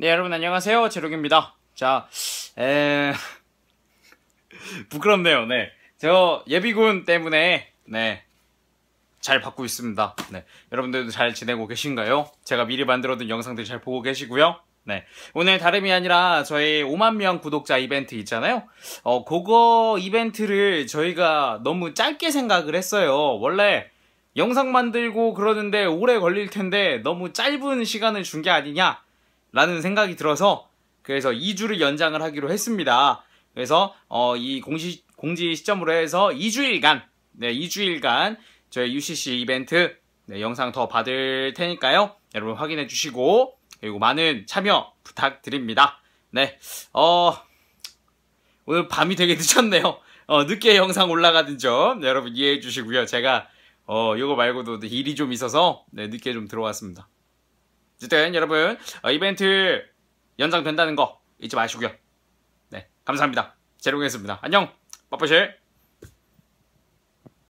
네 여러분 안녕하세요 제록입니다 자 에... 부끄럽네요 네 저 예비군 때문에 네잘 받고 있습니다 네 여러분들도 잘 지내고 계신가요? 제가 미리 만들어둔 영상들 잘 보고 계시고요 네 오늘 다름이 아니라 저희 5만명 구독자 이벤트 있잖아요 어 그거 이벤트를 저희가 너무 짧게 생각을 했어요 원래 영상 만들고 그러는데 오래 걸릴 텐데 너무 짧은 시간을 준 게 아니냐 라는 생각이 들어서 그래서 2주를 연장을 하기로 했습니다. 그래서 어, 이 공시, 공지 시점으로 해서 2주일간 네, 2주일간 저희 UCC 이벤트 네, 영상 더 받을 테니까요. 여러분 확인해 주시고 그리고 많은 참여 부탁드립니다. 네, 어, 오늘 밤이 되게 늦었네요. 어, 늦게 영상 올라가던점 여러분 이해해 주시고요. 제가 어, 이거 말고도 일이 좀 있어서 네, 늦게 좀 들어왔습니다. 어쨌든 여러분 어, 이벤트 연장된다는 거 잊지 마시고요. 네 감사합니다. 재롱했습니다. 안녕 바쁘실